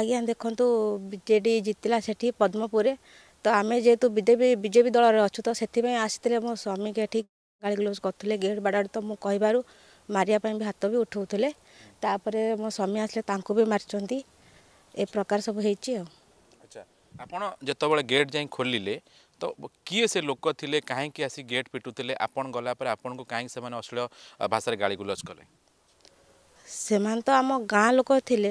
ଆଜ୍ଞା ଦେଖନ୍ତୁ ବିଜେଡ଼ି ଜିତିଲା ସେଠି ପଦ୍ମପୁରରେ ତ ଆମେ ଯେହେତୁ ବିଜେପି ବିଜେପି ଦଳରେ ଅଛୁ ତ ସେଥିପାଇଁ ଆସିଥିଲେ ମୋ ସ୍ୱାମୀକି ଏଠି ଗାଳି ଗ୍ଲୋଭ୍ସ କରୁଥିଲେ ଗେଟ୍ ବାଡ଼ାଡ଼ ତ ମୁଁ କହିବାରୁ ମାରିବା ପାଇଁ ବି ହାତ ବି ଉଠାଉଥିଲେ ତାପରେ ମୋ ସ୍ୱାମୀ ଆସିଲେ ତାଙ୍କୁ ବି ମାରିଛନ୍ତି ଏ ପ୍ରକାର ସବୁ ହେଇଛି ଆଉ ଆଚ୍ଛା ଆପଣ ଯେତେବେଳେ ଗେଟ୍ ଯାଇ ଖୋଲିଲେ ତ କିଏ ସେ ଲୋକ ଥିଲେ କାହିଁକି ଆସି ଗେଟ୍ ପିଟୁଥିଲେ ଆପଣ ଗଲା ପରେ ଆପଣଙ୍କୁ କାହିଁକି ସେମାନେ ଅଶ୍ଳୀଳ ଭାଷାରେ ଗାଳି ଗୁଲଜ କଲେ ସେମାନେ ତ ଆମ ଗାଁ ଲୋକ ଥିଲେ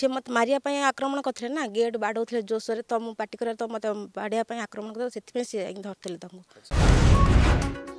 ସେ ମୋତେ ମାରିବା ପାଇଁ ଆକ୍ରମଣ କରିଥିଲେ ନା ଗେଟ୍ ବାଡ଼ଉଥିଲେ ଜୋରସୋରରେ ତ ମୁଁ ପାଟି କରିବାରେ ତ ମୋତେ ବାଡ଼ିବା ପାଇଁ ଆକ୍ରମଣ କରିଥିଲେ ସେଥିପାଇଁ ସିଏ ଯାଇକି ଧରିଥିଲେ ତାଙ୍କୁ